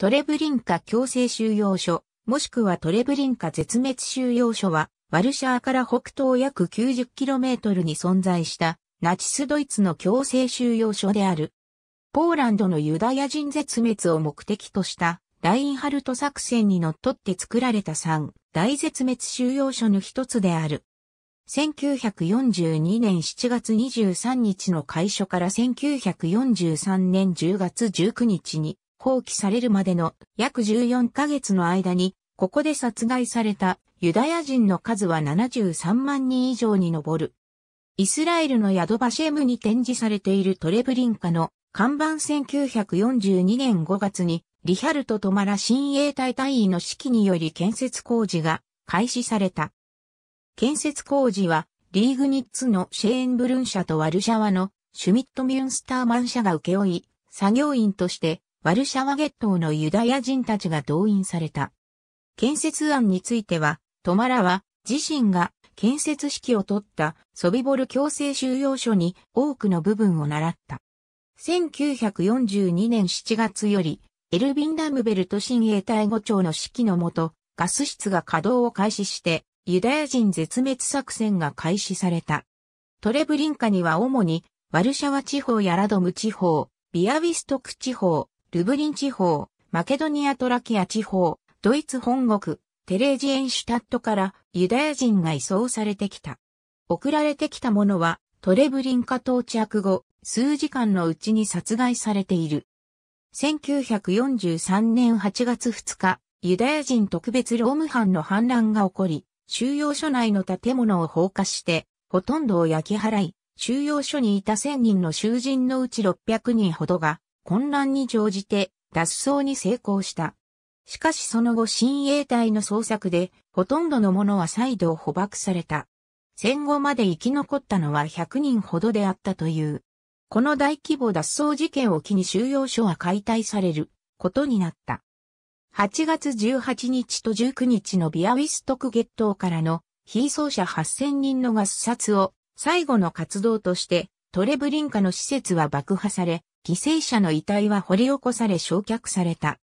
トレブリンカ強制収容所、もしくはトレブリンカ絶滅収容所は、ワルシャーから北東約 90km に存在したナチスドイツの強制収容所である。ポーランドのユダヤ人絶滅を目的としたラインハルト作戦にのっとって作られた3大絶滅収容所の一つである。1942年7月23日の開所から1943年10月19日に放棄されるまでの約14ヶ月の間に、ここで殺害されたユダヤ人の数は73万人以上に上る。イスラエルのヤドバシェムに展示されているトレブリンカの看板1942年5月にリヒャルト・トマラ新衛隊隊員の指揮により建設工事が開始された。建設工事はリーグニッツのシェーンブルン社とワルシャワのシュミット・ミュンスターマン社が請け負い、作業員としてワルシャワ月頭のユダヤ人たちが動員された。建設案については、トマラは自身が建設指揮を取ったソビボル強制収容所に多くの部分を習った。1942年7月より、エルビン・ダムベルト親衛隊伍長の指揮のもと、ガス室が稼働を開始して、ユダヤ人絶滅作戦が開始された。トレブリンカには主に、ワルシャワ地方やラドム地方、ビアウィストク地方、ルブリン地方、マケドニアトラキア地方、ドイツ本国、テレージエンシュタットからユダヤ人が移送されてきた。送られてきたものはトレブリンカ到着後、数時間のうちに殺害されている。1943年8月2日、ユダヤ人特別労務班の反乱が起こり、収容所内の建物を放火して、ほとんどを焼き払い、収容所にいた1000人の囚人のうち600人ほどが混乱に乗じて脱走に成功した。しかしその後新衛隊の捜索で、ほとんどのものは再度捕獲された。戦後まで生き残ったのは100人ほどであったという。この大規模脱走事件を機に収容所は解体されることになった。8月18日と19日のビアウィストク月頭からの非走者8000人の合殺を最後の活動としてトレブリンカの施設は爆破され、犠牲者の遺体は掘り起こされ焼却された。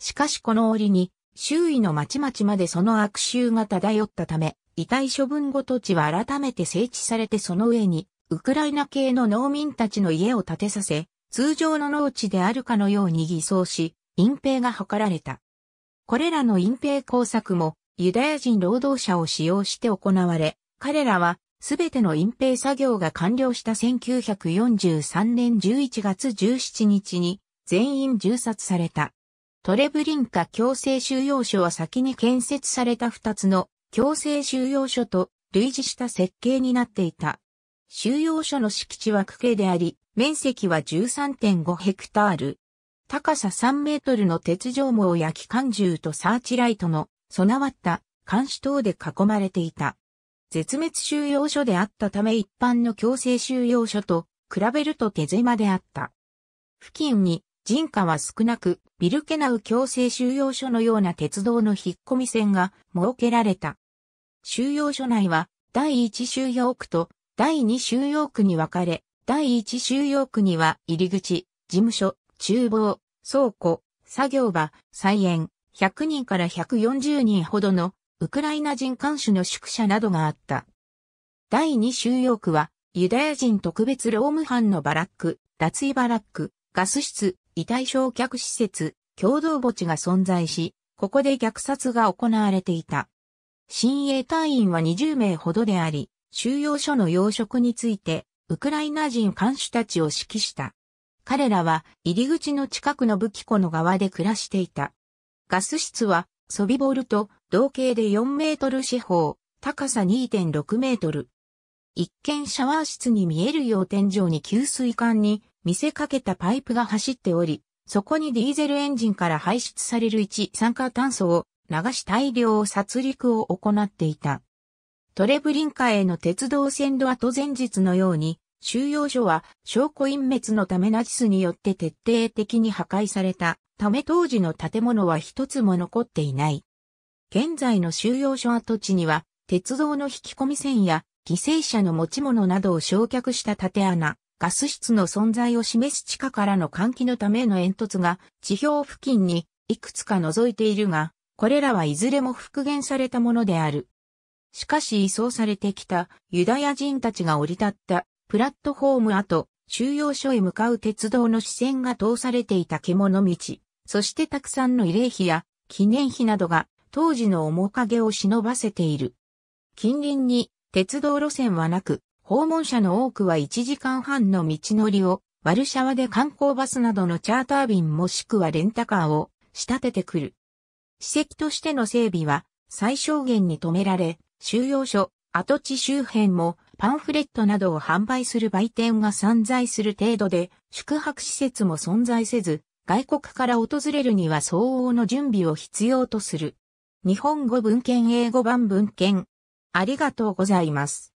しかしこの折に、周囲の町々までその悪臭が漂ったため、遺体処分後土地は改めて整地されてその上に、ウクライナ系の農民たちの家を建てさせ、通常の農地であるかのように偽装し、隠蔽が図られた。これらの隠蔽工作も、ユダヤ人労働者を使用して行われ、彼らはすべての隠蔽作業が完了した1943年11月17日に全員銃殺された。トレブリンカ強制収容所は先に建設された2つの強制収容所と類似した設計になっていた。収容所の敷地は区形であり、面積は13.5ヘクタール。高さ3メートルの鉄条網や機関銃とサーチライトの備わった監視塔で囲まれていた。絶滅収容所であったため一般の強制収容所と比べると手狭であった。付近に人家は少なく、ビルケナウ強制収容所のような鉄道の引っ込み線が設けられた。収容所内は第1収容区と第2収容区に分かれ、第1収容区には入り口、事務所、厨房、倉庫、作業場、菜園、100人から140人ほどのウクライナ人看守の宿舎などがあった。第2収容区は、ユダヤ人特別労務班のバラック、脱衣バラック、ガス室、遺体焼却施設、共同墓地が存在し、ここで虐殺が行われていた。親衛隊員は20名ほどであり、収容所の養殖について、ウクライナ人看守たちを指揮した。彼らは入り口の近くの武器庫の側で暮らしていた。ガス室はソビボルと同型で4メートル四方、高さ2.6メートル。一見シャワー室に見えるよう天井に給水管に見せかけたパイプが走っており、そこにディーゼルエンジンから排出される一酸化炭素を流し大量殺戮を行っていた。トレブリンカへの鉄道線路跡前日のように、収容所は証拠隠滅のためナチスによって徹底的に破壊されたため当時の建物は一つも残っていない。現在の収容所跡地には、鉄道の引き込み線や犠牲者の持ち物などを焼却した縦穴、ガス室の存在を示す地下からの換気のための煙突が地表付近にいくつか覗いているが、これらはいずれも復元されたものである。しかし移送されてきたユダヤ人たちが降り立ったプラットフォーム跡、収容所へ向かう鉄道の視線が通されていた獣道、そしてたくさんの慰霊碑や記念碑などが当時の面影を忍ばせている。近隣に鉄道路線はなく、訪問者の多くは1時間半の道のりを、ワルシャワで観光バスなどのチャーター便もしくはレンタカーを仕立ててくる。史跡としての整備は最小限に止められ、収容所、跡地周辺もパンフレットなどを販売する売店が散在する程度で、宿泊施設も存在せず、外国から訪れるには相応の準備を必要とする。日本語文献英語版文献。ありがとうございます。